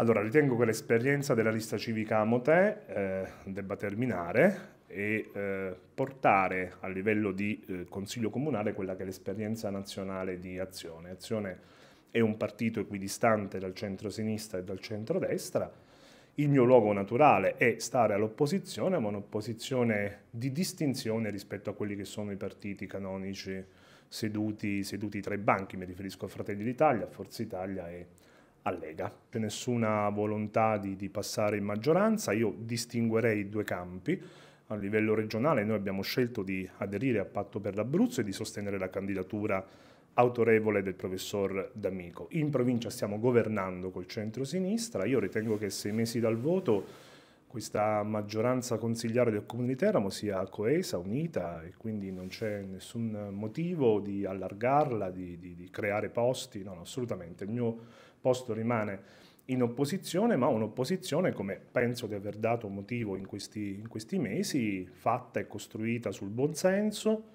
Allora, ritengo che l'esperienza della lista civica a Motè eh, debba terminare e eh, portare a livello di eh, Consiglio Comunale quella che è l'esperienza nazionale di Azione. Azione è un partito equidistante dal centro-sinistra e dal centro-destra. Il mio luogo naturale è stare all'opposizione, ma un'opposizione di distinzione rispetto a quelli che sono i partiti canonici seduti, seduti tra i banchi. Mi riferisco a Fratelli d'Italia, Forza Italia e a Lega. C'è nessuna volontà di, di passare in maggioranza, io distinguerei due campi. A livello regionale noi abbiamo scelto di aderire a Patto per l'Abruzzo e di sostenere la candidatura autorevole del professor D'Amico. In provincia stiamo governando col centro-sinistra, io ritengo che sei mesi dal voto questa maggioranza consigliare del Comune di Teramo sia coesa, unita e quindi non c'è nessun motivo di allargarla, di, di, di creare posti, no, no, assolutamente. Il mio posto rimane in opposizione, ma un'opposizione, come penso di aver dato motivo in questi, in questi mesi, fatta e costruita sul buonsenso,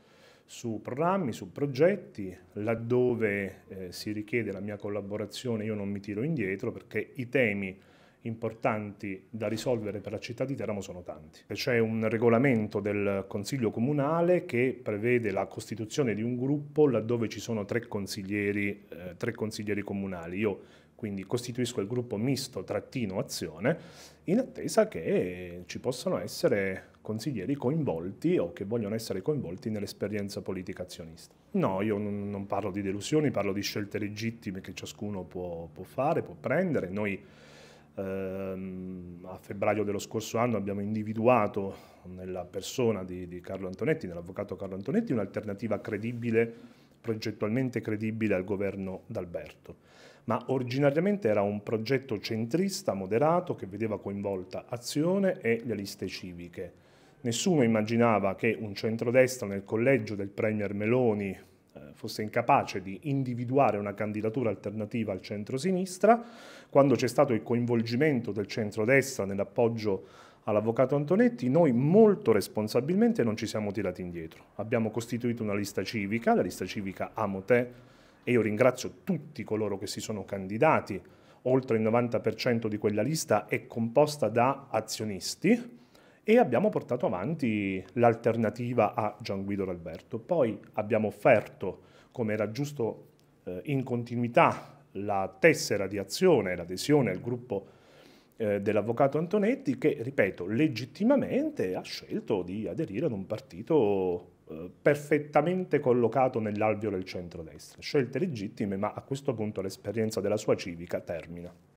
su programmi, su progetti, laddove eh, si richiede la mia collaborazione io non mi tiro indietro perché i temi importanti da risolvere per la città di Teramo sono tanti. C'è un regolamento del Consiglio Comunale che prevede la costituzione di un gruppo laddove ci sono tre consiglieri, eh, tre consiglieri comunali. Io quindi costituisco il gruppo misto trattino azione in attesa che ci possano essere consiglieri coinvolti o che vogliono essere coinvolti nell'esperienza politica azionista. No, io non parlo di delusioni, parlo di scelte legittime che ciascuno può, può fare, può prendere. Noi Ehm, a febbraio dello scorso anno abbiamo individuato nella persona di, di Carlo Antonetti, nell'avvocato Carlo Antonetti, un'alternativa credibile, progettualmente credibile al governo d'Alberto. Ma originariamente era un progetto centrista, moderato, che vedeva coinvolta Azione e le liste civiche. Nessuno immaginava che un centrodestra nel collegio del Premier Meloni eh, fosse incapace di individuare una candidatura alternativa al centro-sinistra, quando c'è stato il coinvolgimento del centro-destra nell'appoggio all'avvocato Antonetti, noi molto responsabilmente non ci siamo tirati indietro. Abbiamo costituito una lista civica, la lista civica Amo Te, e io ringrazio tutti coloro che si sono candidati, oltre il 90% di quella lista è composta da azionisti, e abbiamo portato avanti l'alternativa a Gian Guido D'Alberto. Poi abbiamo offerto, come era giusto eh, in continuità, la tessera di azione, l'adesione al gruppo eh, dell'avvocato Antonetti che, ripeto, legittimamente ha scelto di aderire ad un partito eh, perfettamente collocato nell'alveo del centrodestra. Scelte legittime, ma a questo punto l'esperienza della sua civica termina.